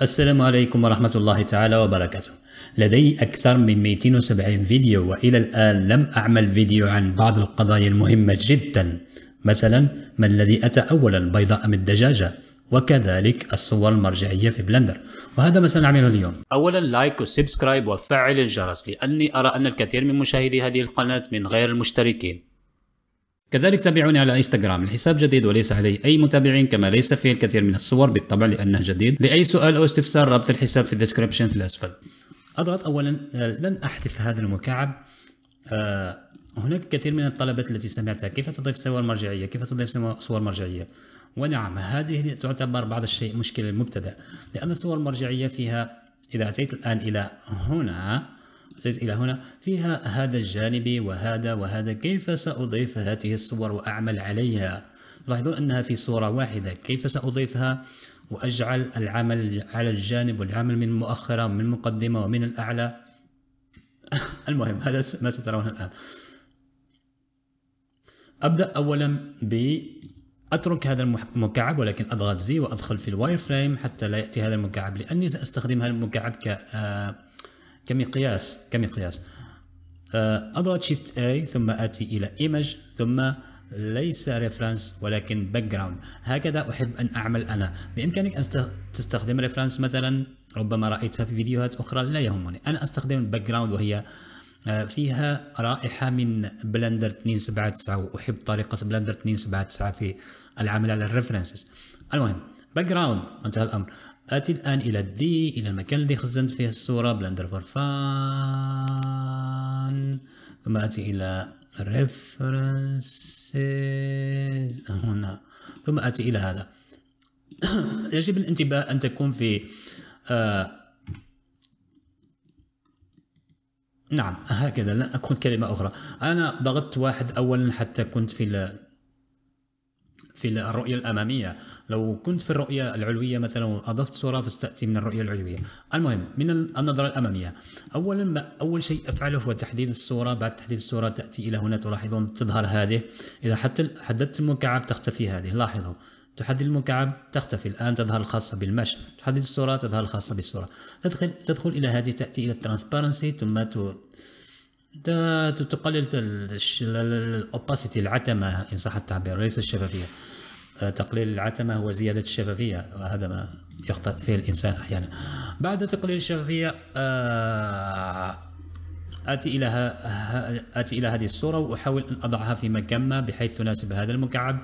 السلام عليكم ورحمة الله تعالى وبركاته لدي أكثر من 270 فيديو وإلى الآن لم أعمل فيديو عن بعض القضايا المهمة جدا مثلا ما الذي أتى أولا بيضاء أم الدجاجة وكذلك الصور المرجعية في بلندر وهذا ما سنعمله اليوم أولا لايك وسبسكرايب وفعل الجرس لأني أرى أن الكثير من مشاهدي هذه القناة من غير المشتركين كذلك تابعوني على انستغرام الحساب جديد وليس عليه اي متابعين كما ليس فيه الكثير من الصور بالطبع لانه جديد لاي سؤال او استفسار رابط الحساب في الديسكربشن في الاسفل اضغط اولا آه، لن احذف هذا المكعب أه هناك كثير من الطلبات التي سمعتها كيف تضيف صور مرجعيه كيف تضيف صور مرجعيه ونعم هذه تعتبر بعض الشيء مشكله المبتدا لان الصور المرجعيه فيها اذا اتيت الان الى هنا أتيت إلى هنا فيها هذا الجانب وهذا وهذا كيف سأضيف هذه الصور وأعمل عليها تلاحظون أنها في صورة واحدة كيف سأضيفها وأجعل العمل على الجانب والعمل من مؤخرة ومن مقدمة ومن الأعلى المهم هذا ما سترونه الآن أبدأ أولا ب أترك هذا المكعب ولكن أضغط زي وأدخل في الواير فريم حتى لا يأتي هذا المكعب لأني سأستخدم هذا المكعب ك آه كمقياس كمقياس آه، أضغط شيفت اي ثم آتي إلى ايمج ثم ليس ريفرنس ولكن باك جراوند هكذا أحب أن أعمل أنا بإمكانك أن تستخدم ريفرنس مثلا ربما رأيتها في فيديوهات أخرى لا يهمني أنا أستخدم الباك جراوند وهي آه، فيها رائحة من بلندر 279 وأحب طريقة بلندر 279 في العمل على الريفرنسز المهم باك جراوند انتهى الامر اتي الان الى دي الى المكان الذي خزنت فيه الصوره بلندر فور فان ثم اتي الى ريفرنسز هنا ثم اتي الى هذا يجب الانتباه ان تكون في آه نعم هكذا لا اكون كلمه اخرى انا ضغطت واحد اولا حتى كنت في في الرؤية الأمامية لو كنت في الرؤية العلوية مثلا وأضفت صورة فستأتي من الرؤية العلوية المهم من النظرة الأمامية أولا أول شيء أفعله هو تحديد الصورة بعد تحديد الصورة تأتي إلى هنا تلاحظون تظهر هذه إذا حتى حددت المكعب تختفي هذه لاحظوا تحدد المكعب تختفي الآن تظهر الخاصة بالمش تحدد الصورة تظهر الخاصة بالصورة تدخل تدخل إلى هذه تأتي إلى الترانسبارنسي ثم تقلل الاوباسيتي العتمه ان صح التعبير ليس الشفافيه تقليل العتمة هو زيادة الشفافية وهذا ما يخطئ فيه الإنسان أحيانا بعد تقليل الشفافية آه، آتي إلى آتي إلى هذه الصورة وأحاول أن أضعها في مكان ما بحيث تناسب هذا المكعب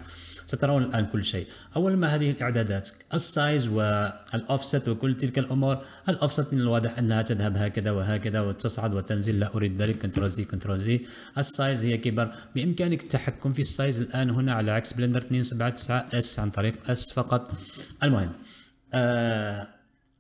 سترون الآن كل شيء أول ما هذه الإعدادات السايز والأوفست وكل تلك الأمور الأوفست من الواضح أنها تذهب هكذا وهكذا وتصعد وتنزل لا أريد ذلك كنترول زي كنترول زي السايز هي كبر بإمكانك التحكم في السايز الآن هنا على عكس بلندر 279 اس عن طريق اس فقط المهم آه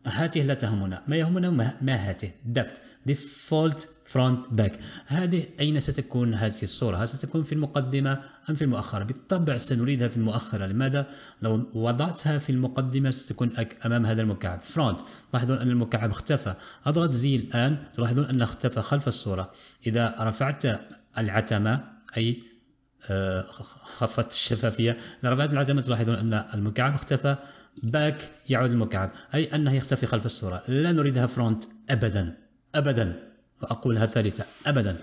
هاته لا تهمنا ما يهمنا ما هاته دبت ديفولت فرونت باك هذه أين ستكون هذه الصورة هل ستكون في المقدمة أم في المؤخرة بالطبع سنريدها في المؤخرة لماذا لو وضعتها في المقدمة ستكون أمام هذا المكعب فرونت لاحظون أن المكعب اختفى أضغط زي الآن تلاحظون أنه اختفى خلف الصورة إذا رفعت العتمة أي آه، خفت الشفافية إذا رفعت العتمة تلاحظون أن المكعب اختفى باك يعود المكعب أي أنه يختفي خلف الصورة لا نريدها فرونت أبدا أبدا وأقولها ثالثة أبدا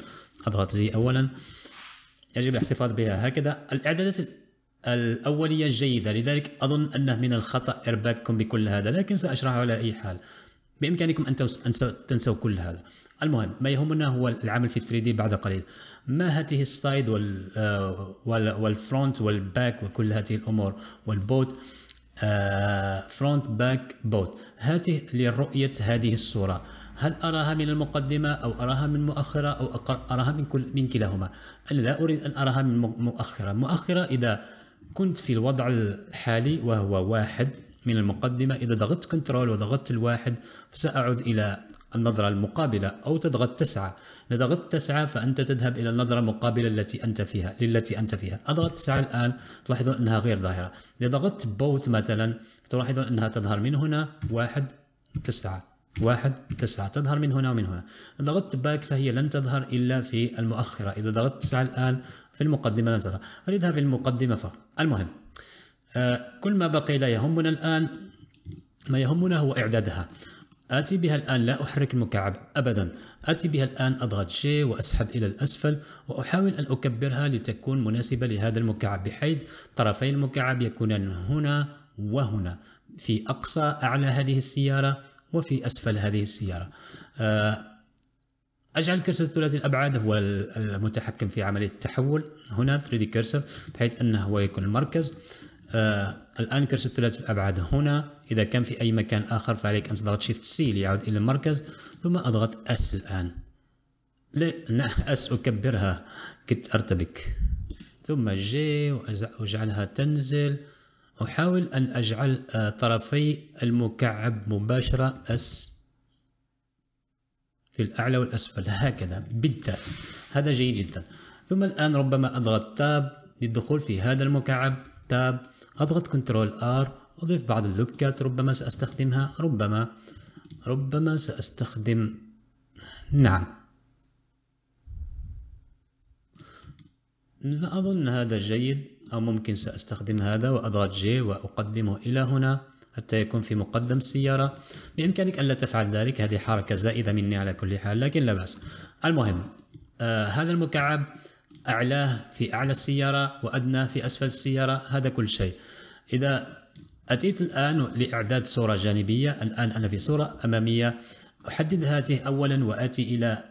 أضغط زي أولا يجب الاحتفاظ بها هكذا الإعدادات الأولية جيدة لذلك أظن أنه من الخطأ إرباككم بكل هذا لكن سأشرحه على أي حال بإمكانكم أن تنسوا كل هذا المهم ما يهمنا هو العمل في 3 دي بعد قليل ما هذه السايد والفرونت آه، والباك وكل هذه الأمور والبوت فرونت باك بوت هذه لرؤية هذه الصورة هل أراها من المقدمة أو أراها من مؤخرة أو أراها من, كل من كلاهما أنا لا أريد أن أراها من مؤخرة مؤخرة إذا كنت في الوضع الحالي وهو واحد من المقدمة إذا ضغطت كنترول وضغطت الواحد فسأعود إلى النظرة المقابلة أو تضغط تسعة إذا ضغطت تسعة فأنت تذهب إلى النظرة المقابلة التي أنت فيها للتي أنت فيها أضغط تسعة الآن تلاحظون أنها غير ظاهرة إذا ضغطت بوت مثلا تلاحظون أنها تظهر من هنا واحد تسعة واحد تسعة تظهر من هنا ومن هنا ضغطت باك فهي لن تظهر إلا في المؤخرة إذا ضغطت تسعة الآن في المقدمة لن تظهر أريدها في المقدمة فقط المهم آه كل ما بقي لا يهمنا الآن ما يهمنا هو إعدادها آتي بها الآن لا أحرك المكعب أبدا آتي بها الآن أضغط شيء وأسحب إلى الأسفل وأحاول أن أكبرها لتكون مناسبة لهذا المكعب بحيث طرفي المكعب يكونان هنا وهنا في أقصى أعلى هذه السيارة وفي أسفل هذه السيارة آه، أجعل الكرسر الثلاثي الأبعاد هو المتحكم في عملية التحول هنا 3D كرسر بحيث أنه هو يكون المركز آه الآن كرسر الثلاثي الأبعاد هنا إذا كان في أي مكان آخر فعليك أن تضغط شيفت سي ليعود إلى المركز ثم أضغط أس الآن لا أس أكبرها كنت أرتبك ثم جي وأجعلها تنزل أحاول أن أجعل آه, طرفي المكعب مباشرة أس في الأعلى والأسفل هكذا بالذات هذا جيد جدا ثم الآن ربما أضغط تاب للدخول في هذا المكعب تاب أضغط كنترول آر أضيف بعض اللوكات ربما سأستخدمها ربما ربما سأستخدم نعم لا أظن هذا جيد أو ممكن سأستخدم هذا وأضغط جي وأقدمه إلى هنا حتى يكون في مقدم السيارة بإمكانك أن لا تفعل ذلك هذه حركة زائدة مني على كل حال لكن لا بأس المهم آه هذا المكعب أعلاه في أعلى السيارة وأدناه في أسفل السيارة هذا كل شيء إذا أتيت الآن لإعداد صورة جانبية الآن أنا في صورة أمامية أحدد هاته أولا وآتي إلى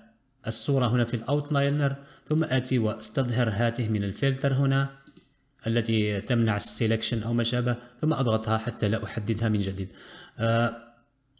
الصورة هنا في الأوتلاينر ثم آتي وأستظهر هاته من الفلتر هنا التي تمنع السيلكشن أو ما شابه ثم أضغطها حتى لا أحددها من جديد آه،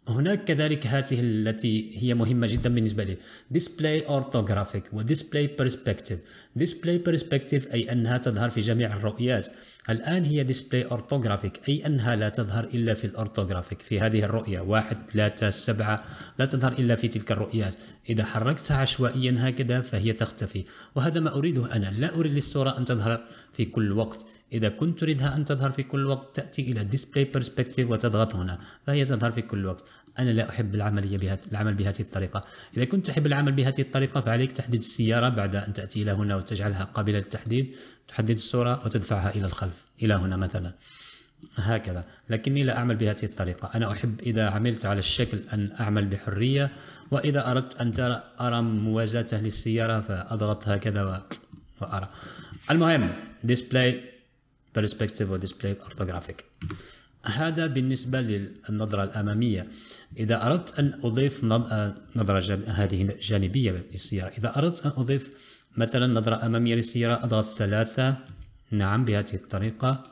هناك كذلك هاته التي هي مهمة جدا بالنسبة لي Display Orthographic و Display Perspective Display Perspective أي أنها تظهر في جميع الرؤيات الآن هي ديسبلاي أورتوغرافيك أي أنها لا تظهر إلا في الأورتوغرافيك في هذه الرؤية واحد ثلاثة سبعة لا تظهر إلا في تلك الرؤيات إذا حركتها عشوائيا هكذا فهي تختفي وهذا ما أريده أنا لا أريد الصورة أن تظهر في كل وقت إذا كنت تريدها أن تظهر في كل وقت تأتي إلى ديسبلاي برسبكتيف وتضغط هنا فهي تظهر في كل وقت أنا لا أحب العملية بهذه العمل بهذه الطريقة إذا كنت تحب العمل بهذه الطريقة فعليك تحديد السيارة بعد أن تأتي إلى هنا وتجعلها قابلة للتحديد تحدد الصورة وتدفعها إلى الخلف إلى هنا مثلا هكذا لكني لا أعمل بهذه الطريقة أنا أحب إذا عملت على الشكل أن أعمل بحرية وإذا أردت أن ترى أرى موازاته للسيارة فأضغط هكذا وأرى المهم display perspective وديسبلاي display orthographic هذا بالنسبة للنظرة الأمامية إذا أردت أن أضيف آه، نظرة هذه جانبية للسيارة إذا أردت أن أضيف مثلا نظرة أمامية للسيارة أضغط ثلاثة نعم بهذه الطريقة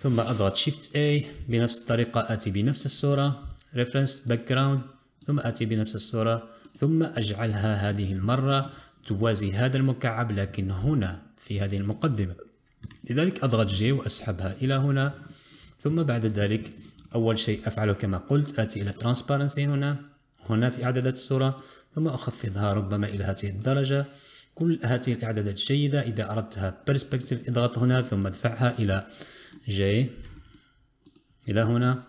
ثم أضغط Shift A بنفس الطريقة آتي بنفس الصورة Reference Background ثم آتي بنفس الصورة ثم أجعلها هذه المرة توازي هذا المكعب لكن هنا في هذه المقدمة لذلك أضغط J وأسحبها إلى هنا ثم بعد ذلك أول شيء أفعله كما قلت آتي إلى Transparency هنا هنا في إعدادات الصورة ثم أخفضها ربما إلى هذه الدرجة كل هذه الإعدادات جيدة إذا أردتها perspective اضغط هنا ثم ادفعها إلى جي إلى هنا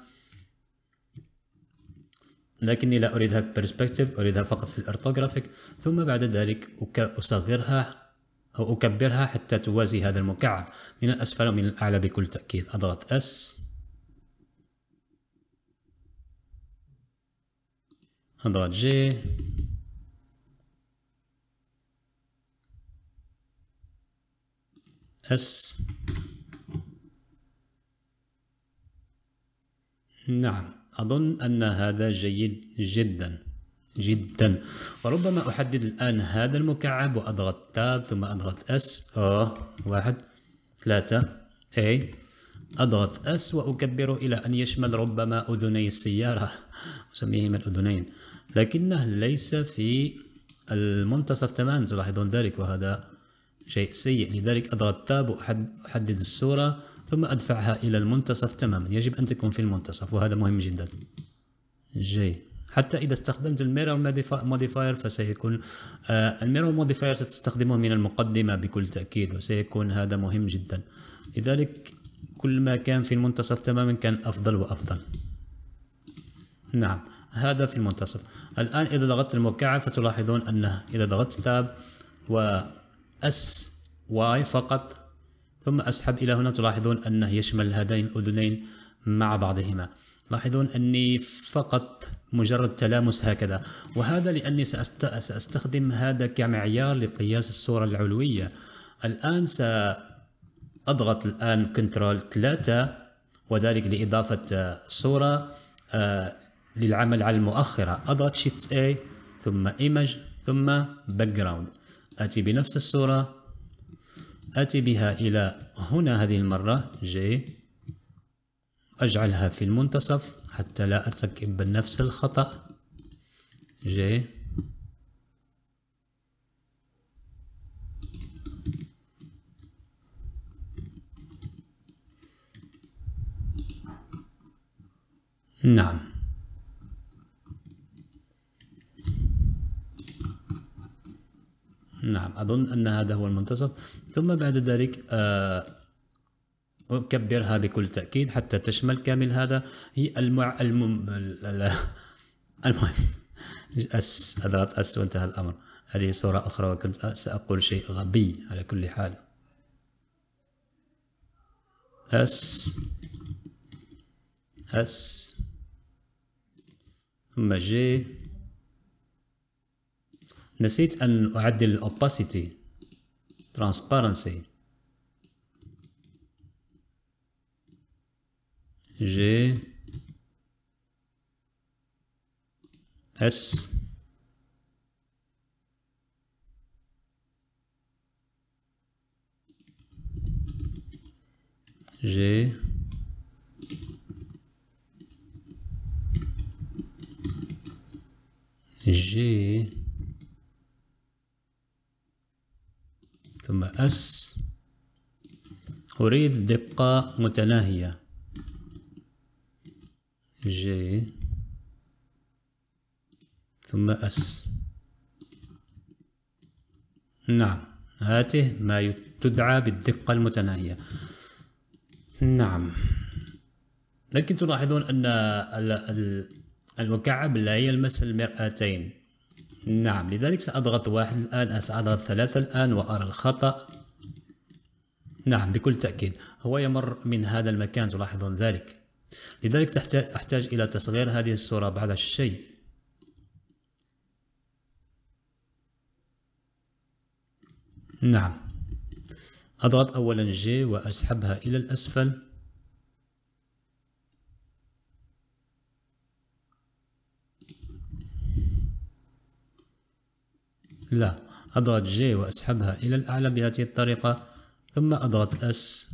لكني لا أريدها perspective أريدها فقط في الأرتوغرافيك ثم بعد ذلك أصغرها أو أكبرها حتى توازي هذا المكعب من الأسفل ومن الأعلى بكل تأكيد أضغط S أضغط G S نعم أظن أن هذا جيد جداً جدا وربما أحدد الآن هذا المكعب وأضغط تاب ثم أضغط اس او آه، واحد ثلاثة اي أضغط اس واكبر إلى أن يشمل ربما أذني السيارة أسميهما الأذنين لكنه ليس في المنتصف تماما تلاحظون ذلك وهذا شيء سيء لذلك أضغط تاب وأحدد الصورة ثم أدفعها إلى المنتصف تماما يجب أن تكون في المنتصف وهذا مهم جدا جيد حتى إذا استخدمت الميرور موديفاير فسيكون آه، الميرور موديفاير ستستخدمه من المقدمة بكل تأكيد وسيكون هذا مهم جدا لذلك كل ما كان في المنتصف تماما كان أفضل وأفضل نعم هذا في المنتصف الآن إذا ضغطت المكعب فتلاحظون أنه إذا ضغطت تاب و اس واي فقط ثم أسحب إلى هنا تلاحظون أنه يشمل هذين الأذنين مع بعضهما لاحظون أني فقط مجرد تلامس هكذا وهذا لأني سأستخدم هذا كمعيار لقياس الصورة العلوية الآن سأضغط الآن كنترول 3 وذلك لإضافة صورة آه، للعمل على المؤخرة أضغط Shift A ثم Image ثم Background آتي بنفس الصورة آتي بها إلى هنا هذه المرة جي أجعلها في المنتصف حتى لا أرتكب نفس الخطأ جي نعم نعم أظن أن هذا هو المنتصف ثم بعد ذلك آه أكبرها بكل تأكيد حتى تشمل كامل هذا هي المع... المم... المهم أس... أضغط أس وانتهى الأمر هذه صورة أخرى وكنت سأقول شيء غبي على كل حال أس أس ثم جي نسيت أن أعدل الأوباسيتي ترانسبارنسي G S G G ثم S أريد دقة متناهية جي ثم اس نعم هاته ما تدعى بالدقة المتناهية نعم لكن تلاحظون أن المكعب لا يلمس المرآتين نعم لذلك سأضغط واحد الآن سأضغط ثلاثة الآن وأرى الخطأ نعم بكل تأكيد هو يمر من هذا المكان تلاحظون ذلك لذلك تحتاج أحتاج إلى تصغير هذه الصورة بعض الشيء نعم أضغط أولا جي وأسحبها إلى الأسفل لا أضغط جي وأسحبها إلى الأعلى بهذه الطريقة ثم أضغط S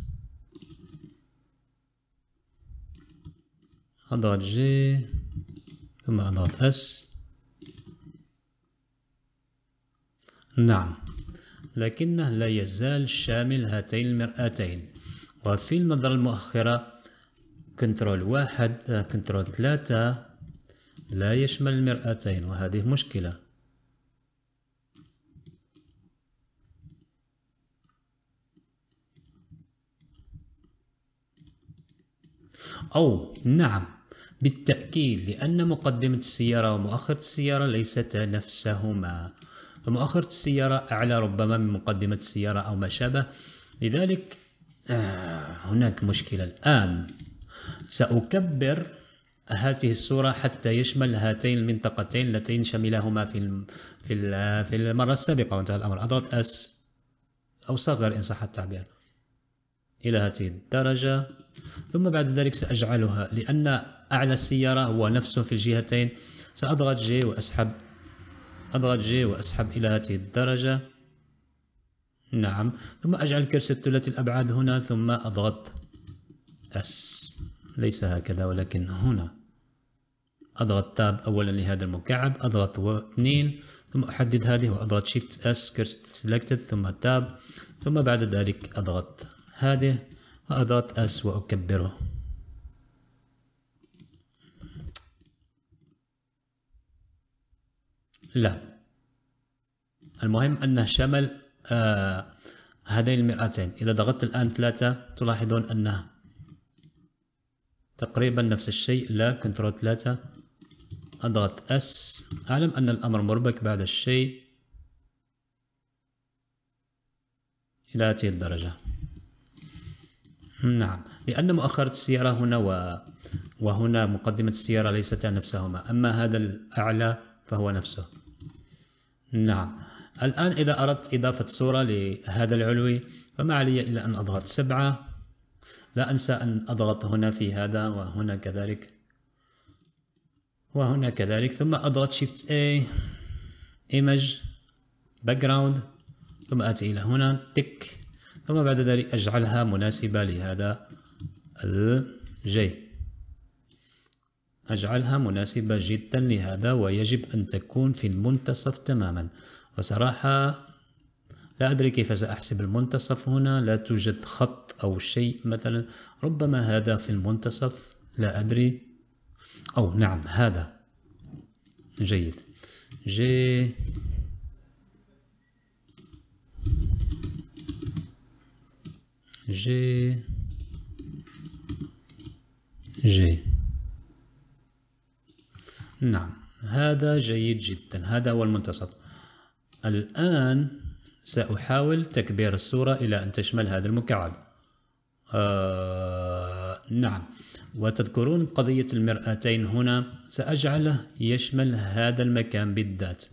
أضغط جي ثم أضغط اس نعم لكنه لا يزال شامل هاتين المرآتين وفي النظرة المؤخرة كنترول واحد كنترول ثلاثة لا يشمل المرآتين وهذه مشكلة أو نعم بالتأكيد لأن مقدمة السيارة ومؤخرة السيارة ليست نفسهما فمؤخرة السيارة أعلى ربما من مقدمة السيارة أو ما شابه لذلك آه، هناك مشكلة الآن سأكبر هذه الصورة حتى يشمل هاتين المنطقتين اللتين شملهما في في في المرة السابقة وانتهى الأمر أضغط أس أو صغر إن صح التعبير إلى هذه الدرجة ثم بعد ذلك سأجعلها لأن أعلى السيارة هو نفسه في الجهتين سأضغط جي وأسحب أضغط جي وأسحب إلى هذه الدرجة نعم ثم أجعل كرسي الثلاثي الأبعاد هنا ثم أضغط أس ليس هكذا ولكن هنا أضغط تاب أولا لهذا المكعب أضغط واثنين ثم أحدد هذه وأضغط شيفت أس كرسي سيلكتد ثم تاب ثم بعد ذلك أضغط هذه أضغط أس وأكبره لا المهم أنه شمل آه هذين المرآتين إذا ضغطت الآن ثلاثة تلاحظون أنه تقريبا نفس الشيء لا كنترول ثلاثة أضغط أس أعلم أن الأمر مربك بعد الشيء إلى هذه الدرجة نعم لأن مؤخرة السيارة هنا و... وهنا مقدمة السيارة ليستا نفسهما أما هذا الأعلى فهو نفسه نعم الآن إذا أردت إضافة صورة لهذا العلوي فما علي إلا أن أضغط سبعة لا أنسى أن أضغط هنا في هذا وهنا كذلك وهنا كذلك ثم أضغط Shift A Image Background ثم آتي إلى هنا تك ثم بعد ذلك أجعلها مناسبة لهذا الجي أجعلها مناسبة جدا لهذا ويجب أن تكون في المنتصف تماما وصراحة لا أدري كيف سأحسب المنتصف هنا لا توجد خط أو شيء مثلا ربما هذا في المنتصف لا أدري أو نعم هذا جيد جي G G نعم هذا جيد جدا هذا هو المنتصف الآن سأحاول تكبير الصورة إلى أن تشمل هذا المكعب آه نعم وتذكرون قضية المرآتين هنا سأجعله يشمل هذا المكان بالذات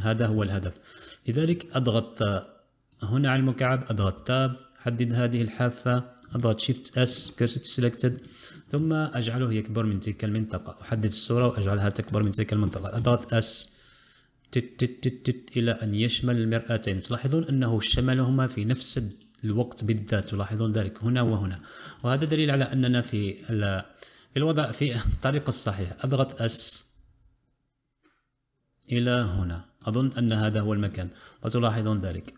هذا هو الهدف لذلك أضغط هنا على المكعب أضغط تاب حدد هذه الحافة أضغط Shift S Cursor Selected ثم أجعله يكبر من تلك المنطقة أحدد الصورة وأجعلها تكبر من تلك المنطقة أضغط S تت تت تت إلى أن يشمل المرآتين تلاحظون أنه شملهما في نفس الوقت بالذات تلاحظون ذلك هنا وهنا وهذا دليل على أننا في في الوضع في الطريق الصحيح أضغط S إلى هنا أظن أن هذا هو المكان وتلاحظون ذلك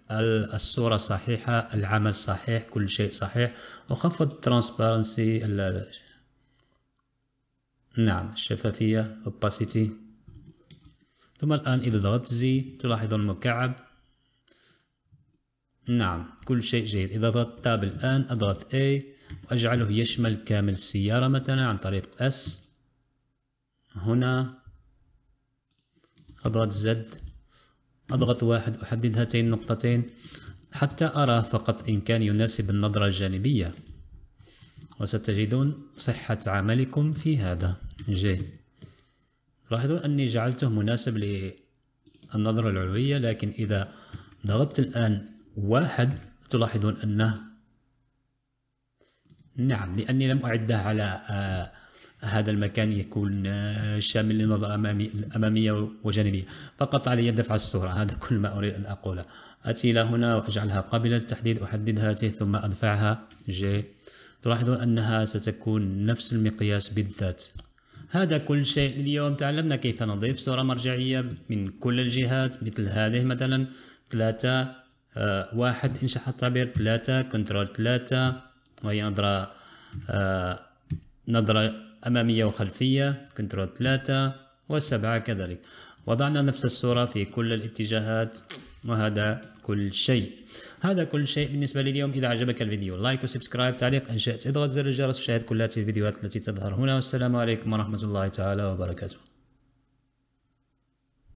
الصورة صحيحة العمل صحيح كل شيء صحيح وخفض ترانسبارنسي نعم الشفافية opacity ثم الآن إذا ضغطت زي تلاحظون المكعب نعم كل شيء جيد إذا ضغطت تاب الآن أضغط A وأجعله يشمل كامل السيارة مثلا عن طريق S هنا أضغط Z أضغط واحد أحدد هاتين النقطتين حتى أرى فقط إن كان يناسب النظرة الجانبية وستجدون صحة عملكم في هذا جي لاحظوا أني جعلته مناسب للنظرة العلوية لكن إذا ضغطت الآن واحد تلاحظون أنه نعم لأني لم أعده على آه هذا المكان يكون شامل للنظرة أمامي أمامية وجانبية فقط علي دفع الصورة هذا كل ما أريد أن أقوله أتي إلى هنا وأجعلها قابلة للتحديد أحدد هاته ثم أدفعها جي تلاحظون أنها ستكون نفس المقياس بالذات هذا كل شيء اليوم تعلمنا كيف نضيف صورة مرجعية من كل الجهات مثل هذه مثلا ثلاثة آه واحد انشاء التعبير ثلاثة كنترول ثلاثة وهي نظرة آه نظرة أمامية وخلفية كنترول 3 وسبعة كذلك وضعنا نفس الصورة في كل الاتجاهات وهذا كل شيء هذا كل شيء بالنسبة لليوم إذا عجبك الفيديو لايك وسبسكرايب تعليق إن شئت اضغط زر الجرس وشاهد كل هذه الفيديوهات التي تظهر هنا والسلام عليكم ورحمة الله تعالى وبركاته